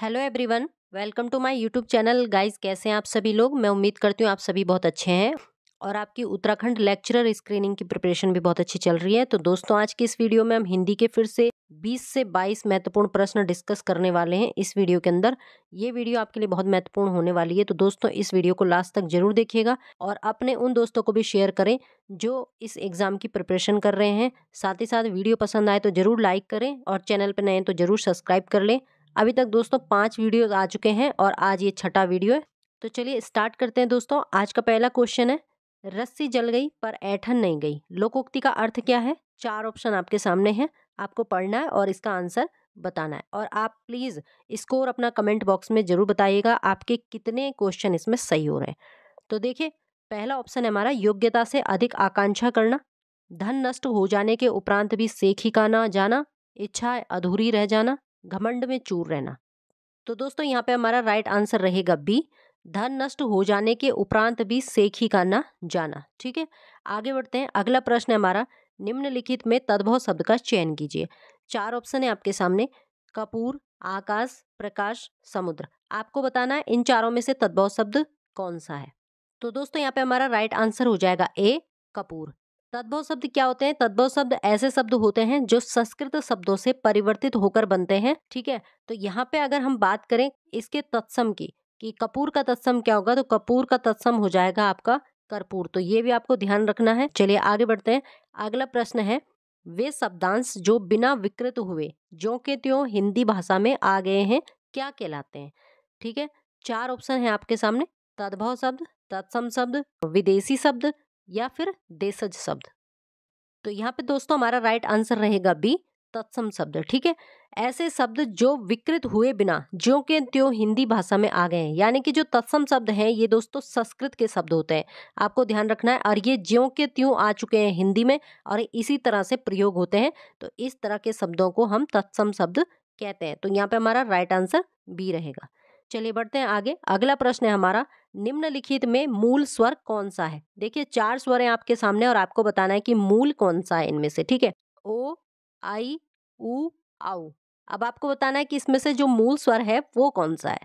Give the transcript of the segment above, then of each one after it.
hello everyone welcome to my YouTube channel guys कैसे हैं आप सभी लोग मैं उम्मीद करती हूँ आप सभी बहुत अच्छे हैं और आपकी उत्तराखंड लेक्चरर स्क्रीनिंग की प्रिपरेशन भी बहुत अच्छी चल रही है तो दोस्तों आज की इस वीडियो में हम हिंदी के फिर से 20 से 22 महत्वपूर्ण प्रश्न डिस्कस करने वाले हैं इस वीडियो के अंदर ये वीडियो आपके लिए बहुत महत्वपूर्ण होने वाली है तो दोस्तों इस वीडियो को लास्ट तक जरूर देखिएगा और अपने उन दोस्तों को भी शेयर करें जो इस एग्ज़ाम की प्रिपरेशन कर रहे हैं साथ ही साथ वीडियो पसंद आए तो ज़रूर लाइक करें और चैनल पर नए तो ज़रूर सब्सक्राइब कर लें अभी तक दोस्तों पाँच वीडियो आ चुके हैं और आज ये छठा वीडियो है तो चलिए स्टार्ट करते हैं दोस्तों आज का पहला क्वेश्चन है रस्सी जल गई पर ऐठन नहीं गई लोकोक्ति का अर्थ क्या है चार ऑप्शन आपके सामने हैं आपको पढ़ना है और इसका आंसर बताना है और आप प्लीज़ स्कोर अपना कमेंट बॉक्स में ज़रूर बताइएगा आपके कितने क्वेश्चन इसमें सही हो रहे हैं तो देखिए पहला ऑप्शन है हमारा योग्यता से अधिक आकांक्षा करना धन नष्ट हो जाने के उपरांत भी सेखी का ना जाना इच्छा अधूरी रह जाना घमंड में चूर रहना तो दोस्तों यहाँ पे हमारा राइट आंसर रहेगा बी धन नष्ट हो जाने के उपरांत भी सेक ही का ना जाना ठीक है आगे बढ़ते हैं अगला प्रश्न है हमारा निम्नलिखित में तद्भव शब्द का चयन कीजिए चार ऑप्शन है आपके सामने कपूर आकाश प्रकाश समुद्र आपको बताना है इन चारों में से तद्भव शब्द कौन सा है तो दोस्तों यहाँ पे हमारा राइट आंसर हो जाएगा ए कपूर तद्भव शब्द क्या होते हैं तद्भव शब्द ऐसे शब्द होते हैं जो संस्कृत शब्दों से परिवर्तित होकर बनते हैं ठीक है तो यहाँ पे अगर हम बात करें इसके तत्सम की कि कपूर का तत्सम क्या होगा तो कपूर का तत्सम हो जाएगा आपका कर्पूर तो ये भी आपको ध्यान रखना है चलिए आगे बढ़ते हैं अगला प्रश्न है वे शब्दांश जो बिना विकृत हुए जो के त्यों हिंदी भाषा में आ गए हैं क्या कहलाते हैं ठीक है चार ऑप्शन है आपके सामने तद्भव शब्द तत्सम शब्द विदेशी शब्द या फिर देसज शब्द तो यहाँ पे दोस्तों हमारा राइट आंसर रहेगा बी तत्सम शब्द ठीक है ऐसे शब्द जो विकृत हुए बिना जो के त्यों हिंदी भाषा में आ गए हैं यानी कि जो तत्सम शब्द हैं ये दोस्तों संस्कृत के शब्द होते हैं आपको ध्यान रखना है और ये ज्यो के त्यों आ चुके हैं हिंदी में और इसी तरह से प्रयोग होते हैं तो इस तरह के शब्दों को हम तत्सम शब्द कहते हैं तो यहाँ पे हमारा राइट आंसर बी रहेगा चलिए बढ़ते हैं आगे अगला प्रश्न है हमारा निम्नलिखित में मूल स्वर कौन सा है देखिए चार स्वर हैं आपके सामने और आपको बताना है कि मूल कौन सा है इनमें से ठीक है ओ आई ऊ आउ अब आपको बताना है कि इसमें से जो मूल स्वर है वो कौन सा है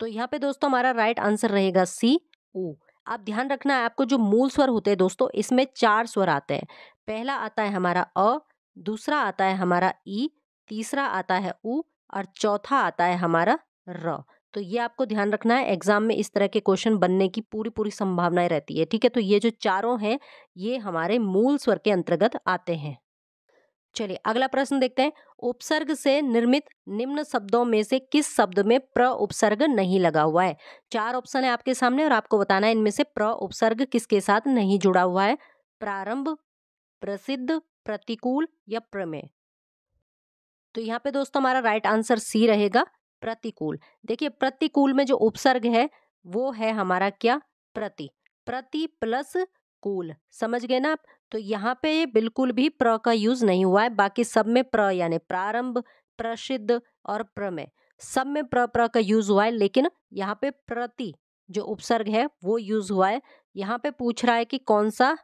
तो यहाँ पे दोस्तों हमारा राइट आंसर रहेगा सी ऊ आप ध्यान रखना है आपको जो मूल स्वर होते हैं दोस्तों इसमें चार स्वर आते हैं पहला आता है हमारा अ दूसरा आता है हमारा ई तीसरा आता है उ और चौथा आता है हमारा र तो ये आपको ध्यान रखना है एग्जाम में इस तरह के क्वेश्चन बनने की पूरी पूरी संभावनाएं रहती है ठीक है तो ये जो चारों हैं ये हमारे मूल स्वर के अंतर्गत आते हैं चलिए अगला प्रश्न देखते हैं उपसर्ग से निर्मित निम्न शब्दों में से किस शब्द में प्र उपसर्ग नहीं लगा हुआ है चार ऑप्शन है आपके सामने और आपको बताना है इनमें से प्र उपसर्ग किसके साथ नहीं जुड़ा हुआ है प्रारंभ प्रसिद्ध प्रतिकूल या प्रमेय तो यहाँ पे दोस्तों हमारा राइट आंसर सी रहेगा प्रतिकूल देखिए प्रतिकूल में जो उपसर्ग है वो है हमारा क्या प्रति प्रति प्लस कूल समझ गए ना आप तो यहाँ पे बिल्कुल भी प्र का यूज नहीं हुआ है बाकी सब में प्र यानी प्रारंभ प्रसिद्ध और प्रमेय सब में प्र प्र का यूज हुआ है लेकिन यहाँ पे प्रति जो उपसर्ग है वो यूज हुआ है यहाँ पे पूछ रहा है कि कौन सा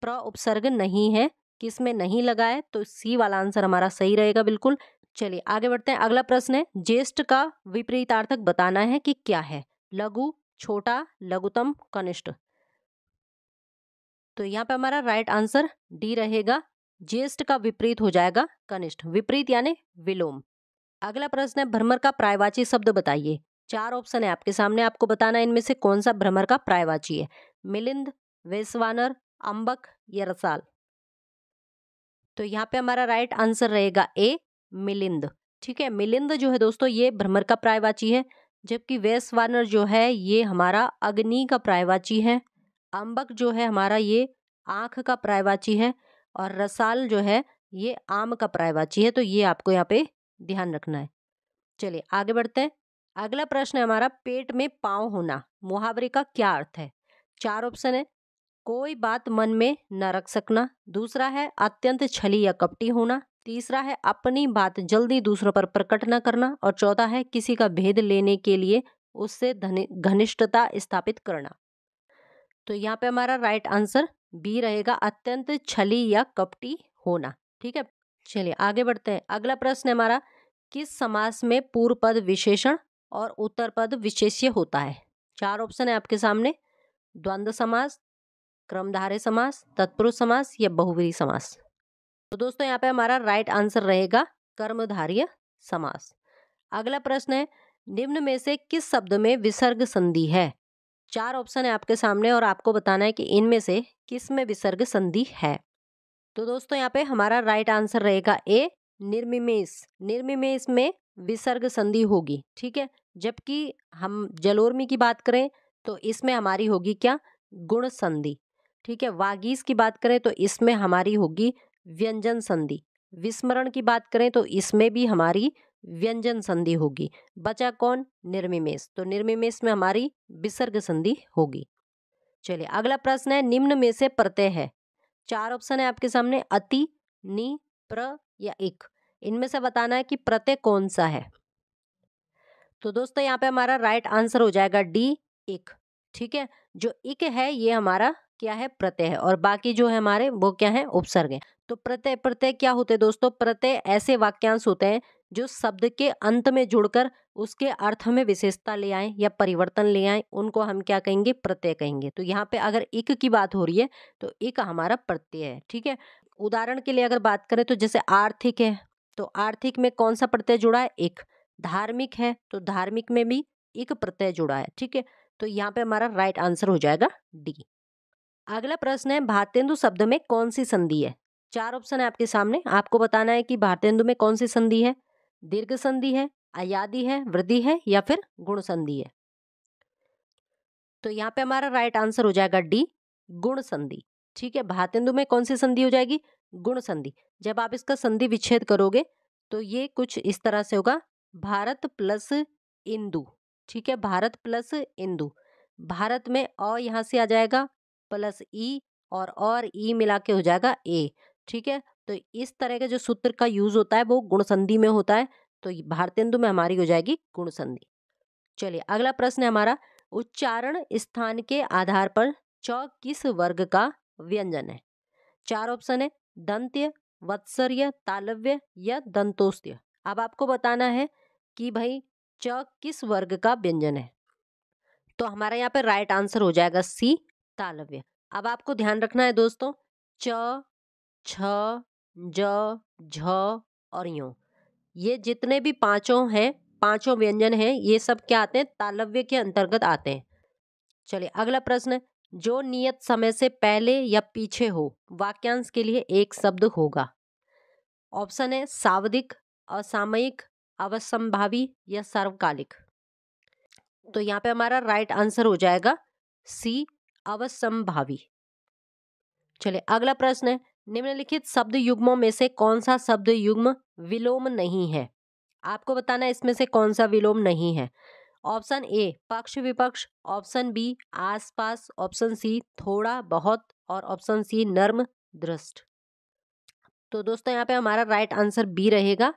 प्र उपसर्ग नहीं है किस में नहीं लगा है तो सी वाला आंसर हमारा सही रहेगा बिल्कुल चलिए आगे बढ़ते हैं अगला प्रश्न है ज्येष्ठ का विपरीतार्थक बताना है कि क्या है लघु छोटा लघुतम कनिष्ठ तो यहाँ पे हमारा राइट आंसर डी रहेगा ज्येष्ठ का विपरीत हो जाएगा कनिष्ठ विपरीत यानी विलोम अगला प्रश्न है भ्रमर का प्रायवाची शब्द बताइए चार ऑप्शन है आपके सामने आपको बताना है इनमें से कौन सा भ्रमर का प्रायवाची है मिलिंद वेस्वानर अंबक या रसाल तो यहाँ पे हमारा राइट आंसर रहेगा ए मिलिंद ठीक है मिलिंद जो है दोस्तों ये भ्रमर का प्रायवाची है जबकि वेस वानर जो है ये हमारा अग्नि का प्रायवाची है अंबक जो है हमारा ये आँख का प्रायवाची है और रसाल जो है ये आम का प्रायवाची है तो ये आपको यहाँ पे ध्यान रखना है चलिए आगे बढ़ते हैं अगला प्रश्न है हमारा पेट में पाँव होना मुहावरे का क्या अर्थ है चार ऑप्शन है कोई बात मन में न रख सकना दूसरा है अत्यंत छली या कपटी होना तीसरा है अपनी बात जल्दी दूसरों पर प्रकट न करना और चौथा है किसी का भेद लेने के लिए उससे घनिष्ठता स्थापित करना तो यहाँ पे हमारा राइट आंसर बी रहेगा अत्यंत छली या कपटी होना ठीक है चलिए आगे बढ़ते हैं अगला प्रश्न है हमारा किस समास में पूर्व पद विशेषण और उत्तर पद विशेष्य होता है चार ऑप्शन है आपके सामने द्वंद्व समास क्रमधारय समास तत्पुरुष समास या बहुवी समास तो दोस्तों यहाँ पे हमारा राइट आंसर रहेगा कर्मधार्य समास अगला प्रश्न है निम्न में से किस शब्द में विसर्ग संधि है चार ऑप्शन है आपके सामने और आपको बताना है कि इनमें से किस में विसर्ग संधि है तो दोस्तों यहाँ पे हमारा राइट आंसर रहेगा ए निर्मिमेश निर्मिमेश में विसर्ग संधि होगी ठीक है जबकि हम जलोर्मी की बात करें तो इसमें हमारी होगी क्या गुण संधि ठीक है वागीस की बात करें तो इसमें हमारी होगी व्यंजन संधि विस्मरण की बात करें तो इसमें भी हमारी व्यंजन संधि होगी बचा कौन निर्मिमेश तो निर्मिमेश में हमारी विसर्ग संधि होगी चलिए अगला प्रश्न है निम्न में से प्रत्यय है चार ऑप्शन है आपके सामने अति नि प्र या इक इनमें से बताना है कि प्रत्यय कौन सा है तो दोस्तों यहाँ पे हमारा राइट आंसर हो जाएगा डी इक ठीक है जो इक है ये हमारा क्या है प्रत्यय है और बाकी जो है हमारे वो क्या है उपसर्ग है तो प्रत्यय प्रत्यय क्या होते हैं दोस्तों प्रत्यय ऐसे वाक्यांश होते हैं जो शब्द के अंत में जुड़कर उसके अर्थ में विशेषता ले आए या परिवर्तन ले आए उनको हम क्या कहेंगे प्रत्यय कहेंगे तो यहाँ पे अगर इक की बात हो रही है तो इक हमारा प्रत्यय है ठीक है उदाहरण के लिए अगर बात करें तो जैसे आर्थिक है तो आर्थिक में कौन सा प्रत्यय जुड़ा है एक धार्मिक है तो धार्मिक में भी एक प्रत्यय जुड़ा है ठीक है तो यहाँ पे हमारा राइट आंसर हो जाएगा डी अगला प्रश्न है भारतेंदु शब्द में कौन सी संधि है चार ऑप्शन है आपके सामने आपको बताना है कि भारतेंदु में कौन सी संधि है दीर्घ संधि है आयादी है वृद्धि है या फिर गुण संधि है तो यहाँ पे हमारा राइट आंसर हो जाएगा डी गुण संधि ठीक है भारतेंदु में कौन सी संधि हो जाएगी गुण संधि जब आप इसका संधि विच्छेद करोगे तो ये कुछ इस तरह से होगा भारत प्लस इंदु ठीक है भारत प्लस इंदु भारत में अ यहाँ से आ जाएगा प्लस ई और और ई मिला के हो जाएगा ए ठीक है तो इस तरह का जो सूत्र का यूज होता है वो गुण संधि में होता है तो भारतेंदु में हमारी हो जाएगी गुण संधि चलिए अगला प्रश्न है हमारा उच्चारण स्थान के आधार पर च किस वर्ग का व्यंजन है चार ऑप्शन है दंत्य वत्सर्य तालव्य या दंतोस्त्य अब आपको बताना है कि भाई च किस वर्ग का व्यंजन है तो हमारा यहाँ पर राइट आंसर हो जाएगा सी तालव्य अब आपको ध्यान रखना है दोस्तों च छ ज झ और यो ये जितने भी पांचों हैं पांचों व्यंजन हैं ये सब क्या आते हैं तालव्य के अंतर्गत आते हैं चलिए अगला प्रश्न जो नियत समय से पहले या पीछे हो वाक्यांश के लिए एक शब्द होगा ऑप्शन है सावधिक असामयिक अवसंभावी या सर्वकालिक तो यहाँ पे हमारा राइट आंसर हो जाएगा सी अवसंभावी चले अगला प्रश्न है निम्नलिखित शब्द युग्मों में से कौन सा शब्द युग्म विलोम नहीं है आपको बताना इसमें से कौन सा विलोम नहीं है ऑप्शन ए पक्ष विपक्ष ऑप्शन बी आसपास ऑप्शन सी थोड़ा बहुत और ऑप्शन सी नर्म दृष्ट तो दोस्तों यहाँ पे हमारा राइट आंसर बी रहेगा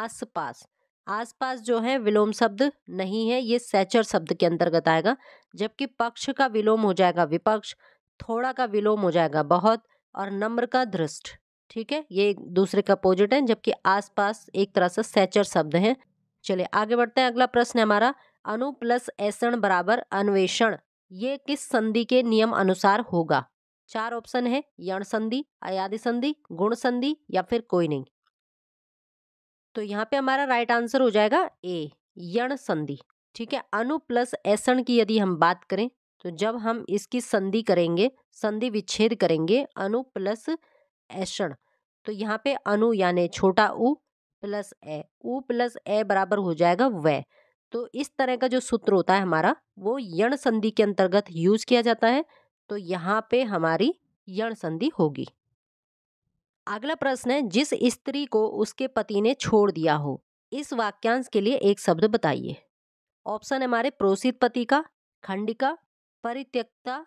आसपास आसपास जो है विलोम शब्द नहीं है ये सैचर शब्द के अंतर्गत आएगा जबकि पक्ष का विलोम हो जाएगा विपक्ष थोड़ा का विलोम हो जाएगा बहुत और नम्र का दृष्ट ठीक है ये दूसरे का अपोजिट है जबकि आसपास एक तरह से सैचर शब्द है चलिए आगे बढ़ते हैं अगला प्रश्न है हमारा अनु प्लस ऐसण बराबर अन्वेषण ये किस संधि के नियम अनुसार होगा चार ऑप्शन है यण संधि अयादि संधि गुण संधि या फिर कोई नहीं तो यहाँ पे हमारा राइट आंसर हो जाएगा ए यण संधि ठीक है अनु प्लस एसन की यदि हम बात करें तो जब हम इसकी संधि करेंगे संधि विच्छेद करेंगे अनु प्लस एसन तो यहाँ पे अनु यानि छोटा उ प्लस ए उ प्लस ए बराबर हो जाएगा वह तो इस तरह का जो सूत्र होता है हमारा वो यण संधि के अंतर्गत यूज किया जाता है तो यहाँ पे हमारी यण संधि होगी अगला प्रश्न है जिस स्त्री को उसके पति ने छोड़ दिया हो इस वाक्यांश के लिए एक शब्द बताइए ऑप्शन है हमारे प्रोसित पति का खंडिका परित्यक्ता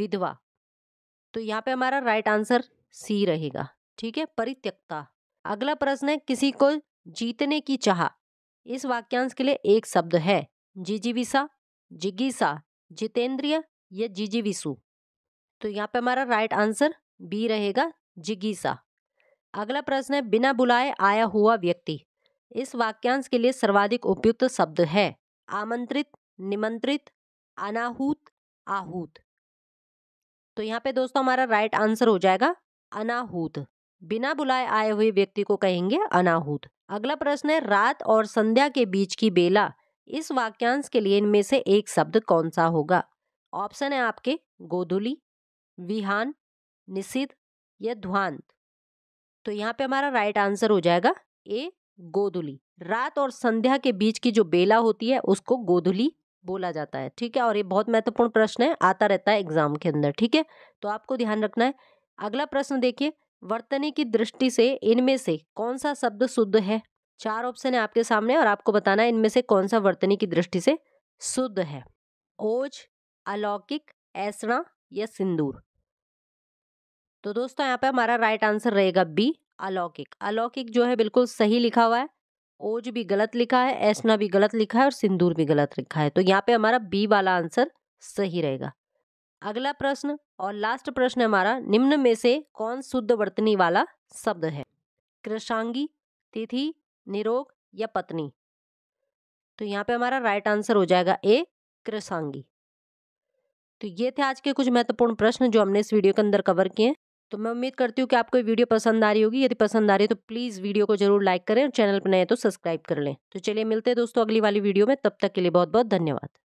विधवा तो यहाँ पे हमारा राइट आंसर सी रहेगा ठीक है परित्यक्ता अगला प्रश्न है किसी को जीतने की चाह इस वाक्यांश के लिए एक शब्द है जिजीविसा जिगीसा जितेंद्रिय या जिजीविसु तो यहाँ पे हमारा राइट आंसर बी रहेगा जिगीसा अगला प्रश्न है बिना बुलाए आया हुआ व्यक्ति इस वाक्यांश के लिए सर्वाधिक उपयुक्त शब्द है आमंत्रित निमंत्रित अनाहूत आहूत तो यहाँ पे दोस्तों हमारा राइट आंसर हो जाएगा अनाहूत बिना बुलाए आए हुए व्यक्ति को कहेंगे अनाहूत अगला प्रश्न है रात और संध्या के बीच की बेला इस वाक्यांश के लिए इनमें से एक शब्द कौन सा होगा ऑप्शन है आपके गोधुली विहान निषिद्ध ध्वान तो यहाँ पे हमारा राइट आंसर हो जाएगा ए गोधुली रात और संध्या के बीच की जो बेला होती है उसको गोधुली बोला जाता है ठीक है और ये बहुत महत्वपूर्ण प्रश्न है आता रहता है एग्जाम के अंदर ठीक है तो आपको ध्यान रखना है अगला प्रश्न देखिए वर्तनी की दृष्टि से इनमें से कौन सा शब्द शुद्ध है चार ऑप्शन है आपके सामने और आपको बताना है इनमें से कौन सा वर्तनी की दृष्टि से शुद्ध है ओज अलौकिक ऐसणा या सिंदूर तो दोस्तों यहाँ पे हमारा राइट आंसर रहेगा बी अलौकिक अलौकिक जो है बिल्कुल सही लिखा हुआ है ओज भी गलत लिखा है ऐसना भी गलत लिखा है और सिंदूर भी गलत लिखा है तो यहाँ पे हमारा बी वाला आंसर सही रहेगा अगला प्रश्न और लास्ट प्रश्न हमारा निम्न में से कौन शुद्ध वर्तनी वाला शब्द है कृषांगी तिथि निरोग या पत्नी तो यहाँ पे हमारा राइट आंसर हो जाएगा ए कृषांगी तो ये थे आज के कुछ महत्वपूर्ण प्रश्न जो हमने इस वीडियो के अंदर कवर किए तो मैं उम्मीद करती हूँ कि आपको ये वीडियो पसंद आ रही होगी यदि पसंद आ रही है तो प्लीज़ वीडियो को जरूर लाइक करें और चैनल पर नए तो सब्सक्राइब कर लें तो चलिए मिलते हैं दोस्तों अगली वाली वीडियो में तब तक के लिए बहुत बहुत धन्यवाद